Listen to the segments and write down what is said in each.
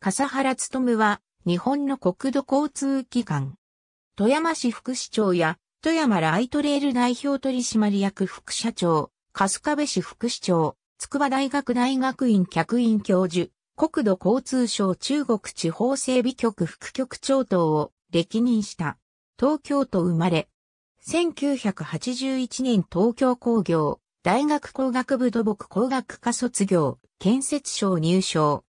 笠原むは、日本の国土交通機関。富山市副市長や、富山ライトレール代表取締役副社長、春日部市副市長、筑波大学大学院客員教授、国土交通省中国地方整備局副局長等を歴任した。東京都生まれ。1981年東京工業、大学工学部土木工学科卒業、建設省入省。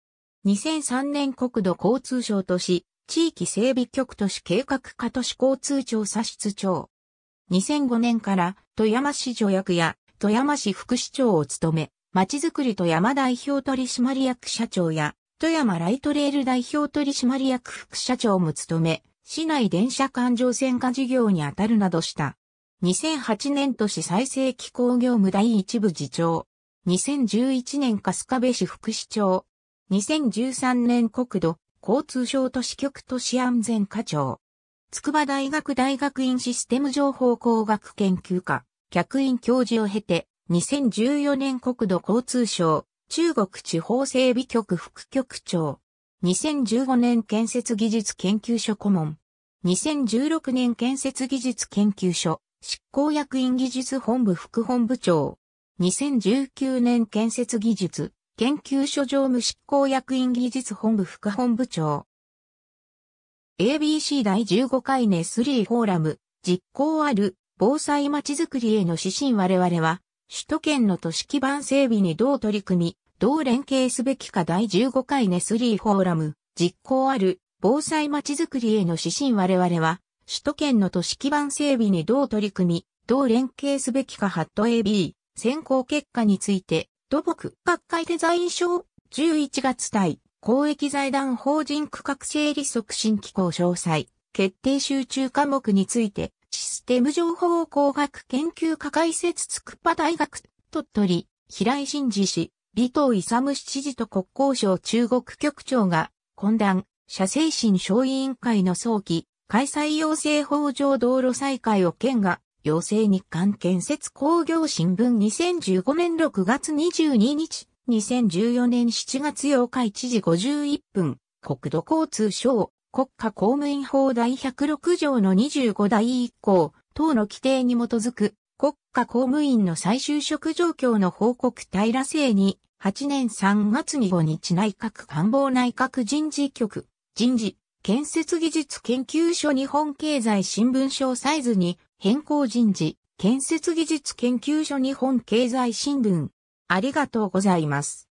2003年国土交通省都市、地域整備局都市計画課都市交通庁査室長。2005年から富山市助役や富山市副市長を務め、町づくり富山代表取締役社長や富山ライトレール代表取締役副社長も務め、市内電車環状線化事業に当たるなどした。2008年都市再生機構業務第一部次長。2011年春日部市副市長。2013年国土交通省都市局都市安全課長。筑波大学大学院システム情報工学研究科、客員教授を経て、2014年国土交通省、中国地方整備局副局長。2015年建設技術研究所顧問。2016年建設技術研究所、執行役員技術本部副本部長。2019年建設技術研究所常務執行役員技術本部副本部長。ABC 第15回ネスリーフォーラム、実行ある防災まちづくりへの指針我々は、首都圏の都市基盤整備にどう取り組み、どう連携すべきか第15回ネスリーフォーラム、実行ある防災まちづくりへの指針我々は、首都圏の都市基盤整備にどう取り組み、どう連携すべきかハット AB 選考結果について土木学会デザイン賞、11月対、公益財団法人区画整理促進機構詳細、決定集中科目について、システム情報工学研究科解説筑波大学、鳥取、平井真二氏、尾藤勇七時と国交省中国局長が、懇談、社精神小委員会の早期、開催要請法上道路再開を県が、行政日刊建設工業新聞2015年6月22日、2014年7月8日1時51分、国土交通省、国家公務員法第106条の25第1項、等の規定に基づく、国家公務員の再就職状況の報告平成に、8年3月25日内閣官房内閣人事局、人事、建設技術研究所日本経済新聞省サイズに、変更人事、建設技術研究所日本経済新聞。ありがとうございます。